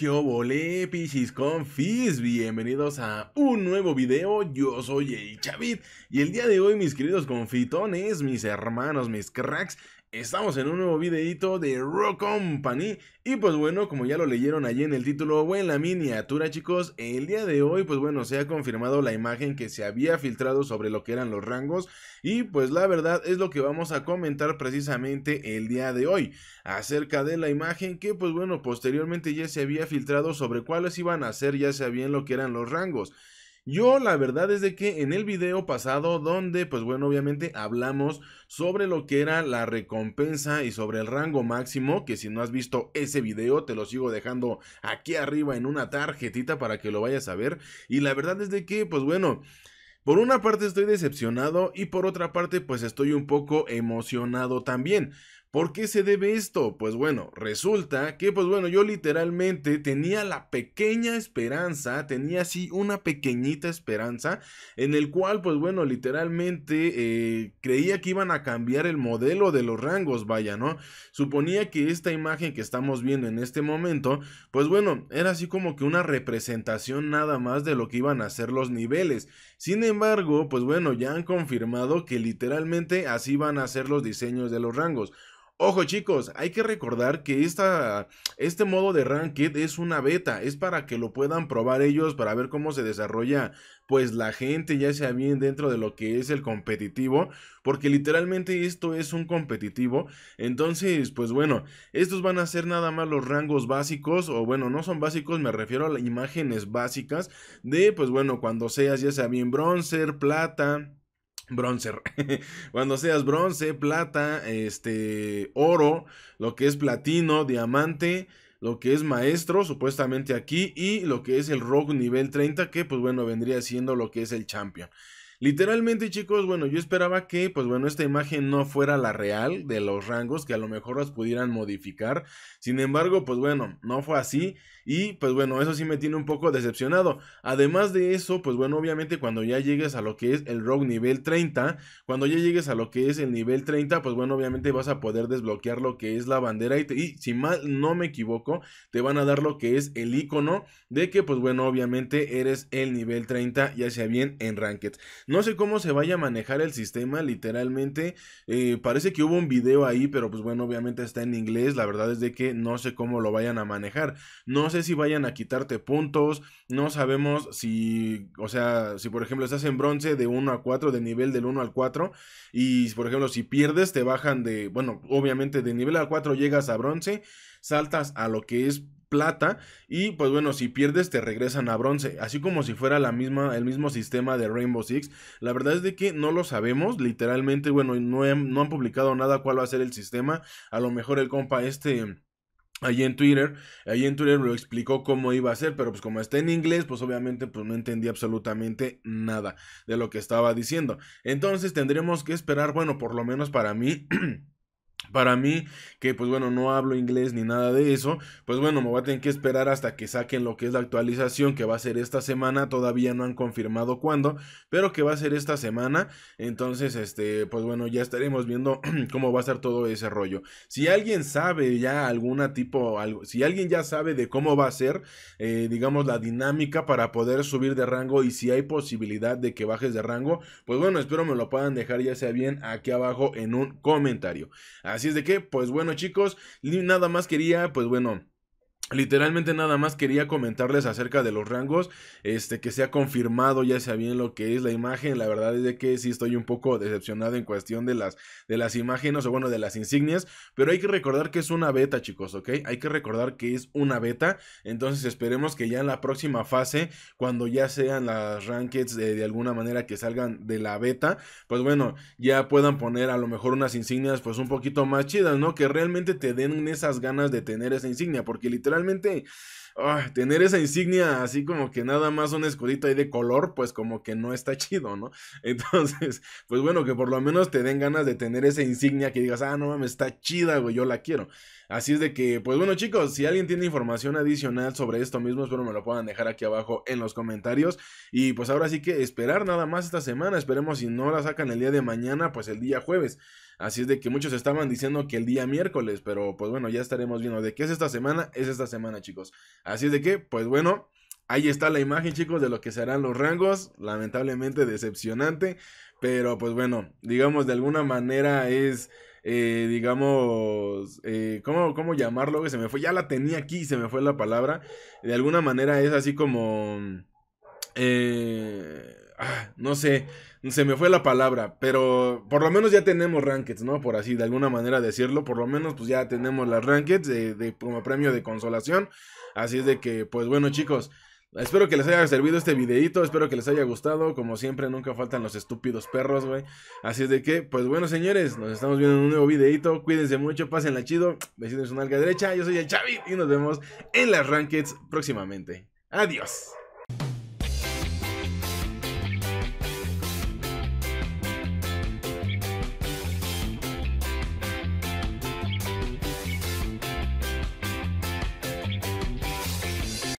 ¿Qué Confis? Bienvenidos a un nuevo video, yo soy el Chavit y el día de hoy mis queridos confitones, mis hermanos, mis cracks, Estamos en un nuevo videito de Rock Company y pues bueno, como ya lo leyeron allí en el título o en la miniatura chicos, el día de hoy pues bueno, se ha confirmado la imagen que se había filtrado sobre lo que eran los rangos y pues la verdad es lo que vamos a comentar precisamente el día de hoy acerca de la imagen que pues bueno, posteriormente ya se había filtrado sobre cuáles iban a ser ya sabían lo que eran los rangos. Yo la verdad es de que en el video pasado donde pues bueno obviamente hablamos sobre lo que era la recompensa y sobre el rango máximo que si no has visto ese video te lo sigo dejando aquí arriba en una tarjetita para que lo vayas a ver y la verdad es de que pues bueno por una parte estoy decepcionado y por otra parte pues estoy un poco emocionado también ¿Por qué se debe esto? Pues bueno, resulta que pues bueno, yo literalmente tenía la pequeña esperanza, tenía así una pequeñita esperanza en el cual pues bueno, literalmente eh, creía que iban a cambiar el modelo de los rangos, vaya, ¿no? Suponía que esta imagen que estamos viendo en este momento, pues bueno, era así como que una representación nada más de lo que iban a ser los niveles. Sin embargo, pues bueno, ya han confirmado que literalmente así van a ser los diseños de los rangos. Ojo chicos, hay que recordar que este modo de Ranked es una beta, es para que lo puedan probar ellos, para ver cómo se desarrolla pues la gente, ya sea bien dentro de lo que es el competitivo, porque literalmente esto es un competitivo, entonces pues bueno, estos van a ser nada más los rangos básicos, o bueno, no son básicos, me refiero a las imágenes básicas de pues bueno, cuando seas ya sea bien bronzer, plata, Bronzer. Cuando seas bronce, plata, este, oro, lo que es platino, diamante, lo que es maestro, supuestamente aquí, y lo que es el rock nivel 30, que pues bueno, vendría siendo lo que es el champion. Literalmente, chicos, bueno, yo esperaba que, pues bueno, esta imagen no fuera la real de los rangos, que a lo mejor las pudieran modificar. Sin embargo, pues bueno, no fue así. Y pues bueno, eso sí me tiene un poco decepcionado. Además de eso, pues bueno, obviamente cuando ya llegues a lo que es el Rogue nivel 30, cuando ya llegues a lo que es el nivel 30, pues bueno, obviamente vas a poder desbloquear lo que es la bandera. Y, y si mal no me equivoco, te van a dar lo que es el icono de que, pues bueno, obviamente eres el nivel 30, ya sea bien en Ranked. No sé cómo se vaya a manejar el sistema, literalmente. Eh, parece que hubo un video ahí, pero pues bueno, obviamente está en inglés. La verdad es de que no sé cómo lo vayan a manejar. No sé si vayan a quitarte puntos. No sabemos si, o sea, si por ejemplo estás en bronce de 1 a 4, de nivel del 1 al 4. Y por ejemplo, si pierdes, te bajan de, bueno, obviamente de nivel al 4 llegas a bronce saltas a lo que es plata y pues bueno, si pierdes te regresan a bronce, así como si fuera la misma, el mismo sistema de Rainbow Six. La verdad es de que no lo sabemos, literalmente, bueno, no, no han publicado nada cuál va a ser el sistema, a lo mejor el compa este... ahí en Twitter, ahí en Twitter lo explicó cómo iba a ser, pero pues como está en inglés, pues obviamente pues no entendí absolutamente nada de lo que estaba diciendo. Entonces tendremos que esperar, bueno, por lo menos para mí Para mí, que pues bueno, no hablo inglés ni nada de eso, pues bueno, me voy a tener que esperar hasta que saquen lo que es la actualización que va a ser esta semana, todavía no han confirmado cuándo, pero que va a ser esta semana, entonces este, pues bueno, ya estaremos viendo cómo va a ser todo ese rollo. Si alguien sabe ya alguna tipo, algo, si alguien ya sabe de cómo va a ser, eh, digamos, la dinámica para poder subir de rango y si hay posibilidad de que bajes de rango, pues bueno, espero me lo puedan dejar ya sea bien aquí abajo en un comentario. Así Así es de que, pues bueno chicos, nada más quería, pues bueno Literalmente nada más quería comentarles acerca de los rangos, este que se ha confirmado ya sea bien lo que es la imagen, la verdad es de que sí estoy un poco decepcionado en cuestión de las de las imágenes o bueno, de las insignias, pero hay que recordar que es una beta, chicos, ¿ok? Hay que recordar que es una beta, entonces esperemos que ya en la próxima fase, cuando ya sean las rankings de, de alguna manera que salgan de la beta, pues bueno, ya puedan poner a lo mejor unas insignias pues un poquito más chidas, ¿no? Que realmente te den esas ganas de tener esa insignia, porque literalmente realmente ah, tener esa insignia así como que nada más un escudito ahí de color, pues como que no está chido, ¿no? Entonces, pues bueno, que por lo menos te den ganas de tener esa insignia que digas, ah, no mames, está chida, güey, yo la quiero. Así es de que, pues bueno chicos, si alguien tiene información adicional sobre esto mismo, espero me lo puedan dejar aquí abajo en los comentarios. Y pues ahora sí que esperar nada más esta semana, esperemos si no la sacan el día de mañana, pues el día jueves. Así es de que muchos estaban diciendo que el día miércoles, pero pues bueno, ya estaremos viendo de qué es esta semana, es esta semana chicos. Así es de que, pues bueno. Ahí está la imagen, chicos, de lo que serán los rangos. Lamentablemente decepcionante. Pero pues bueno, digamos de alguna manera es eh, digamos, eh, ¿cómo, llamarlo? Que se me fue, ya la tenía aquí se me fue la palabra. De alguna manera es así como... Mm, eh, ah, no sé, se me fue la palabra, pero por lo menos ya tenemos rankings, ¿no? Por así de alguna manera decirlo, por lo menos pues ya tenemos las rankings de, como premio de consolación. Así es de que, pues bueno chicos, Espero que les haya servido este videito, espero que les haya gustado. Como siempre, nunca faltan los estúpidos perros, güey. Así es de que, pues bueno, señores, nos estamos viendo en un nuevo videito. Cuídense mucho, pásenla chido. Besitos en su nalga derecha. Yo soy el Chavi y nos vemos en las Rankeds próximamente. Adiós.